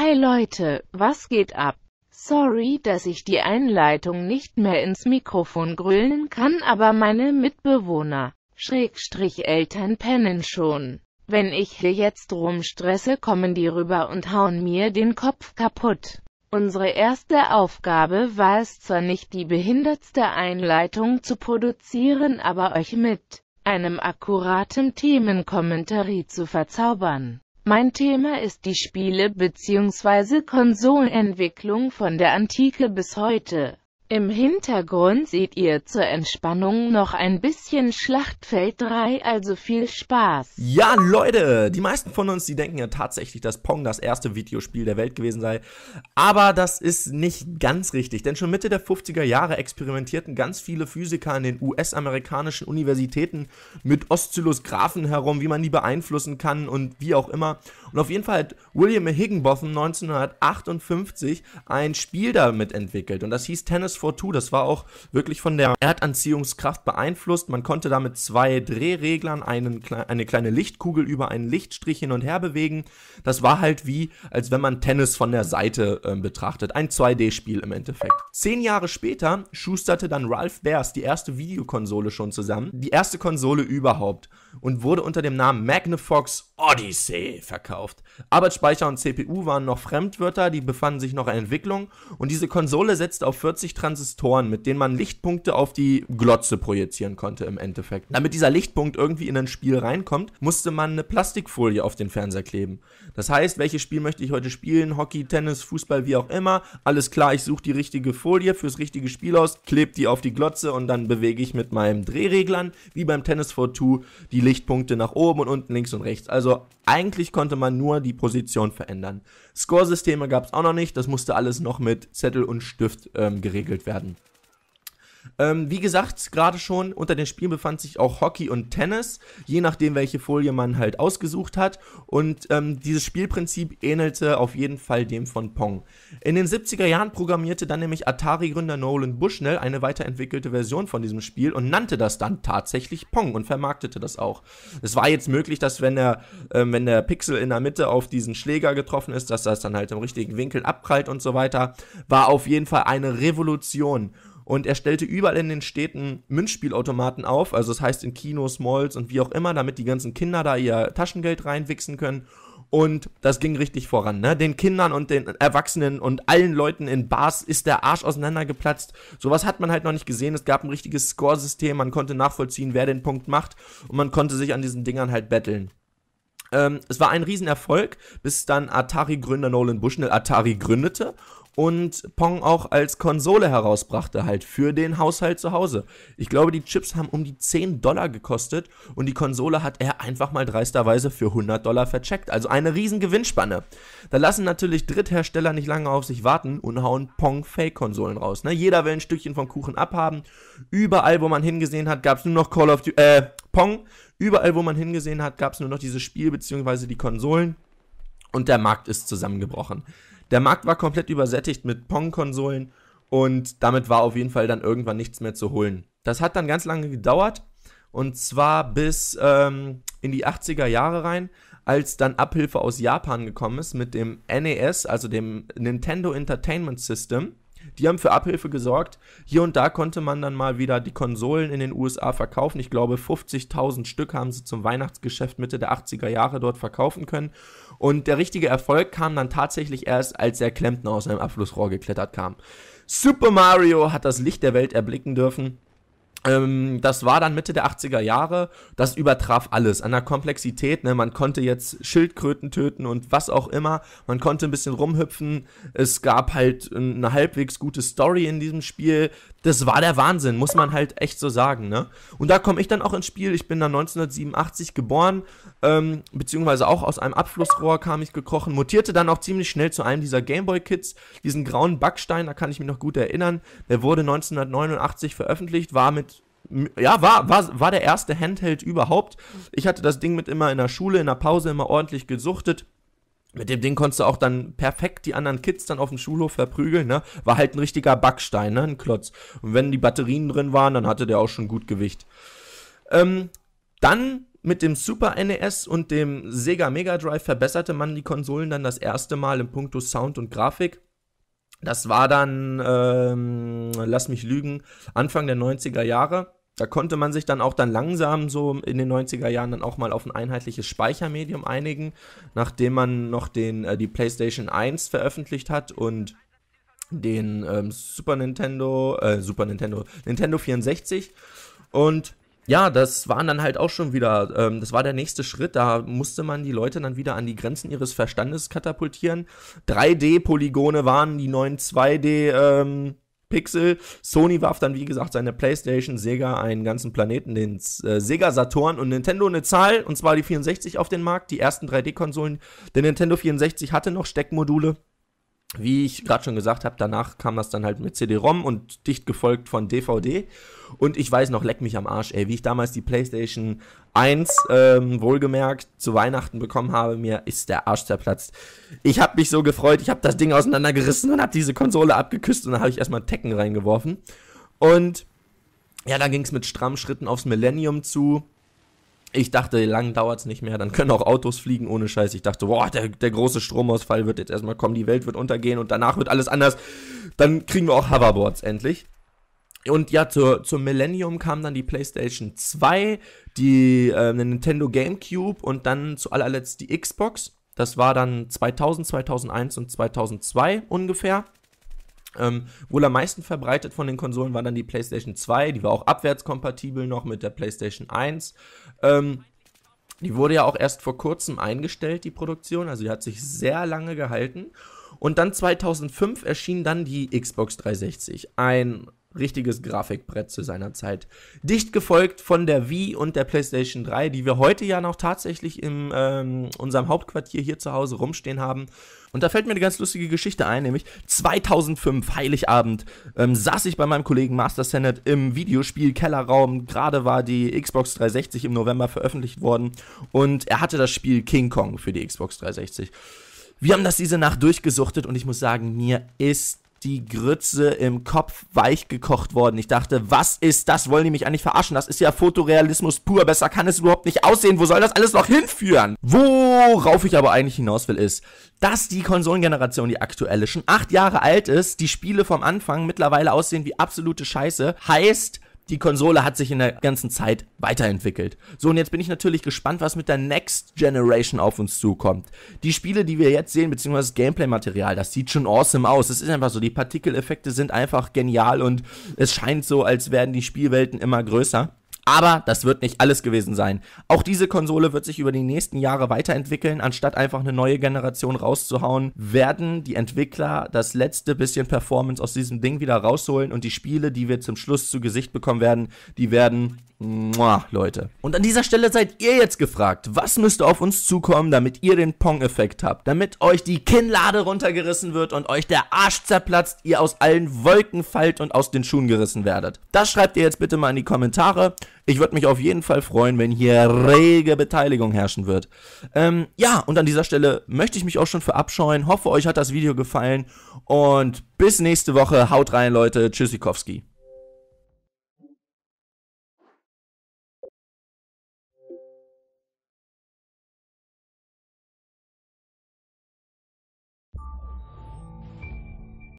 Hi Leute, was geht ab? Sorry, dass ich die Einleitung nicht mehr ins Mikrofon grüllen kann, aber meine Mitbewohner, Schrägstrich Eltern pennen schon. Wenn ich hier jetzt rumstresse, kommen die rüber und hauen mir den Kopf kaputt. Unsere erste Aufgabe war es zwar nicht die behindertste Einleitung zu produzieren, aber euch mit einem akkuraten Themenkommentarie zu verzaubern. Mein Thema ist die Spiele- bzw. Konsolenentwicklung von der Antike bis heute. Im Hintergrund seht ihr zur Entspannung noch ein bisschen Schlachtfeld 3, also viel Spaß. Ja, Leute, die meisten von uns, die denken ja tatsächlich, dass Pong das erste Videospiel der Welt gewesen sei. Aber das ist nicht ganz richtig, denn schon Mitte der 50er Jahre experimentierten ganz viele Physiker an den US-amerikanischen Universitäten mit Oszillosgraphen herum, wie man die beeinflussen kann und wie auch immer. Und auf jeden Fall hat William Higginbotham 1958 ein Spiel damit entwickelt und das hieß Tennis h das war auch wirklich von der Erdanziehungskraft beeinflusst. Man konnte da mit zwei Drehreglern einen, eine kleine Lichtkugel über einen Lichtstrich hin und her bewegen. Das war halt wie, als wenn man Tennis von der Seite äh, betrachtet. Ein 2D-Spiel im Endeffekt. Zehn Jahre später schusterte dann Ralph Bears die erste Videokonsole schon zusammen. Die erste Konsole überhaupt. Und wurde unter dem Namen Magnifox Odyssey verkauft. Arbeitsspeicher und CPU waren noch Fremdwörter, die befanden sich noch in Entwicklung. Und diese Konsole setzte auf 40 Transaktionen Transistoren, mit denen man Lichtpunkte auf die Glotze projizieren konnte im Endeffekt. Damit dieser Lichtpunkt irgendwie in ein Spiel reinkommt, musste man eine Plastikfolie auf den Fernseher kleben. Das heißt, welches Spiel möchte ich heute spielen? Hockey, Tennis, Fußball, wie auch immer. Alles klar, ich suche die richtige Folie fürs richtige Spiel aus, klebe die auf die Glotze und dann bewege ich mit meinem Drehreglern, wie beim Tennis for Two, die Lichtpunkte nach oben und unten, links und rechts. Also eigentlich konnte man nur die Position verändern. Scoresysteme gab es auch noch nicht, das musste alles noch mit Zettel und Stift ähm, geregelt werden. Ähm, wie gesagt, gerade schon unter den Spielen befand sich auch Hockey und Tennis, je nachdem, welche Folie man halt ausgesucht hat. Und ähm, dieses Spielprinzip ähnelte auf jeden Fall dem von Pong. In den 70er Jahren programmierte dann nämlich Atari-Gründer Nolan Bushnell eine weiterentwickelte Version von diesem Spiel und nannte das dann tatsächlich Pong und vermarktete das auch. Es war jetzt möglich, dass wenn der, äh, wenn der Pixel in der Mitte auf diesen Schläger getroffen ist, dass das dann halt im richtigen Winkel abprallt und so weiter. War auf jeden Fall eine Revolution. Und er stellte überall in den Städten Münzspielautomaten auf, also das heißt in Kinos, Malls und wie auch immer, damit die ganzen Kinder da ihr Taschengeld reinwichsen können. Und das ging richtig voran, ne? Den Kindern und den Erwachsenen und allen Leuten in Bars ist der Arsch auseinandergeplatzt. Sowas hat man halt noch nicht gesehen. Es gab ein richtiges Scoresystem, man konnte nachvollziehen, wer den Punkt macht und man konnte sich an diesen Dingern halt betteln. Ähm, es war ein Riesenerfolg, bis dann Atari-Gründer Nolan Bushnell Atari gründete und Pong auch als Konsole herausbrachte, halt für den Haushalt zu Hause. Ich glaube, die Chips haben um die 10 Dollar gekostet und die Konsole hat er einfach mal dreisterweise für 100 Dollar vercheckt. Also eine Riesengewinnspanne. Da lassen natürlich Dritthersteller nicht lange auf sich warten und hauen Pong-Fake-Konsolen raus. Ne? Jeder will ein Stückchen vom Kuchen abhaben. Überall, wo man hingesehen hat, gab es nur noch Call of Duty, äh, Pong. Überall, wo man hingesehen hat, gab es nur noch dieses Spiel bzw. die Konsolen und der Markt ist zusammengebrochen. Der Markt war komplett übersättigt mit Pong-Konsolen und damit war auf jeden Fall dann irgendwann nichts mehr zu holen. Das hat dann ganz lange gedauert und zwar bis ähm, in die 80er Jahre rein, als dann Abhilfe aus Japan gekommen ist mit dem NES, also dem Nintendo Entertainment System. Die haben für Abhilfe gesorgt. Hier und da konnte man dann mal wieder die Konsolen in den USA verkaufen. Ich glaube, 50.000 Stück haben sie zum Weihnachtsgeschäft Mitte der 80er Jahre dort verkaufen können. Und der richtige Erfolg kam dann tatsächlich erst, als der Klempner aus einem Abflussrohr geklettert kam. Super Mario hat das Licht der Welt erblicken dürfen. Ähm, das war dann Mitte der 80er Jahre. Das übertraf alles an der Komplexität. Ne? Man konnte jetzt Schildkröten töten und was auch immer. Man konnte ein bisschen rumhüpfen. Es gab halt äh, eine halbwegs gute Story in diesem Spiel das war der Wahnsinn, muss man halt echt so sagen, ne? Und da komme ich dann auch ins Spiel. Ich bin dann 1987 geboren, ähm, beziehungsweise auch aus einem Abflussrohr kam ich gekrochen, mutierte dann auch ziemlich schnell zu einem dieser Gameboy-Kids, diesen grauen Backstein, da kann ich mich noch gut erinnern. Der wurde 1989 veröffentlicht, war mit ja, war, war, war der erste Handheld überhaupt. Ich hatte das Ding mit immer in der Schule, in der Pause immer ordentlich gesuchtet mit dem Ding konntest du auch dann perfekt die anderen Kids dann auf dem Schulhof verprügeln, ne? War halt ein richtiger Backstein, ne? Ein Klotz. Und wenn die Batterien drin waren, dann hatte der auch schon gut Gewicht. Ähm, dann mit dem Super NES und dem Sega Mega Drive verbesserte man die Konsolen dann das erste Mal in puncto Sound und Grafik. Das war dann, ähm, lass mich lügen, Anfang der 90er Jahre. Da konnte man sich dann auch dann langsam so in den 90er Jahren dann auch mal auf ein einheitliches Speichermedium einigen, nachdem man noch den, äh, die PlayStation 1 veröffentlicht hat und den ähm, Super Nintendo, äh, Super Nintendo, Nintendo 64. Und ja, das waren dann halt auch schon wieder, ähm, das war der nächste Schritt, da musste man die Leute dann wieder an die Grenzen ihres Verstandes katapultieren. 3D-Polygone waren die neuen 2D, ähm, Pixel. Sony warf dann, wie gesagt, seine PlayStation, Sega einen ganzen Planeten, den äh, Sega Saturn und Nintendo eine Zahl, und zwar die 64 auf den Markt, die ersten 3D-Konsolen. Der Nintendo 64 hatte noch Steckmodule. Wie ich gerade schon gesagt habe, danach kam das dann halt mit CD-ROM und dicht gefolgt von DVD. Und ich weiß noch, leck mich am Arsch, ey, wie ich damals die PlayStation 1 ähm, wohlgemerkt zu Weihnachten bekommen habe, mir ist der Arsch zerplatzt. Ich habe mich so gefreut, ich habe das Ding auseinandergerissen und habe diese Konsole abgeküsst und dann habe ich erstmal Tekken reingeworfen. Und ja, da ging es mit strammen Schritten aufs Millennium zu. Ich dachte, lang dauert es nicht mehr, dann können auch Autos fliegen ohne Scheiß. Ich dachte, boah, der, der große Stromausfall wird jetzt erstmal kommen, die Welt wird untergehen und danach wird alles anders. Dann kriegen wir auch Hoverboards endlich. Und ja, zur, zum Millennium kam dann die PlayStation 2, die äh, Nintendo GameCube und dann zu allerletzt die Xbox. Das war dann 2000, 2001 und 2002 ungefähr. Ähm, wohl am meisten verbreitet von den Konsolen war dann die PlayStation 2, die war auch abwärtskompatibel noch mit der PlayStation 1. Ähm, die wurde ja auch erst vor kurzem eingestellt, die Produktion, also die hat sich sehr lange gehalten. Und dann 2005 erschien dann die Xbox 360. Ein richtiges Grafikbrett zu seiner Zeit. Dicht gefolgt von der Wii und der PlayStation 3, die wir heute ja noch tatsächlich in ähm, unserem Hauptquartier hier zu Hause rumstehen haben. Und da fällt mir eine ganz lustige Geschichte ein, nämlich 2005, Heiligabend, ähm, saß ich bei meinem Kollegen Master Senate im Videospiel-Kellerraum. Gerade war die Xbox 360 im November veröffentlicht worden und er hatte das Spiel King Kong für die Xbox 360. Wir haben das diese Nacht durchgesuchtet und ich muss sagen, mir ist die Grütze im Kopf weich gekocht worden. Ich dachte, was ist das? Wollen die mich eigentlich verarschen? Das ist ja Fotorealismus pur. Besser kann es überhaupt nicht aussehen. Wo soll das alles noch hinführen? Worauf ich aber eigentlich hinaus will, ist, dass die Konsolengeneration, die aktuelle, schon acht Jahre alt ist, die Spiele vom Anfang mittlerweile aussehen wie absolute Scheiße, heißt, die Konsole hat sich in der ganzen Zeit weiterentwickelt. So, und jetzt bin ich natürlich gespannt, was mit der Next Generation auf uns zukommt. Die Spiele, die wir jetzt sehen, beziehungsweise das Gameplay-Material, das sieht schon awesome aus. Es ist einfach so, die Partikeleffekte sind einfach genial und es scheint so, als werden die Spielwelten immer größer. Aber das wird nicht alles gewesen sein. Auch diese Konsole wird sich über die nächsten Jahre weiterentwickeln. Anstatt einfach eine neue Generation rauszuhauen, werden die Entwickler das letzte bisschen Performance aus diesem Ding wieder rausholen und die Spiele, die wir zum Schluss zu Gesicht bekommen werden, die werden Mua, Leute. Und an dieser Stelle seid ihr jetzt gefragt, was müsste auf uns zukommen, damit ihr den Pong-Effekt habt? Damit euch die Kinnlade runtergerissen wird und euch der Arsch zerplatzt, ihr aus allen Wolken fallt und aus den Schuhen gerissen werdet. Das schreibt ihr jetzt bitte mal in die Kommentare. Ich würde mich auf jeden Fall freuen, wenn hier rege Beteiligung herrschen wird. Ähm, ja, und an dieser Stelle möchte ich mich auch schon verabscheuen. Hoffe, euch hat das Video gefallen. Und bis nächste Woche. Haut rein, Leute. Tschüssikowski.